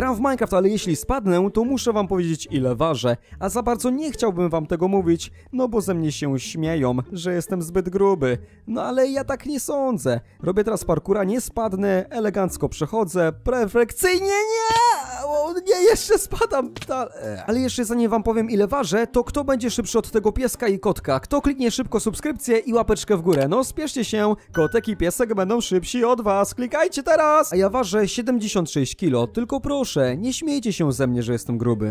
Gram w Minecraft, ale jeśli spadnę, to muszę wam powiedzieć ile ważę, a za bardzo nie chciałbym wam tego mówić, no bo ze mnie się śmieją, że jestem zbyt gruby. No ale ja tak nie sądzę. Robię teraz parkura, nie spadnę, elegancko przechodzę, perfekcyjnie nie! jeszcze spadam e, Ale jeszcze zanim wam powiem ile ważę, to kto będzie szybszy od tego pieska i kotka? Kto kliknie szybko subskrypcję i łapeczkę w górę? No spieszcie się, kotek i piesek będą szybsi od was, klikajcie teraz! A ja ważę 76 kilo, tylko proszę, nie śmiejcie się ze mnie, że jestem gruby.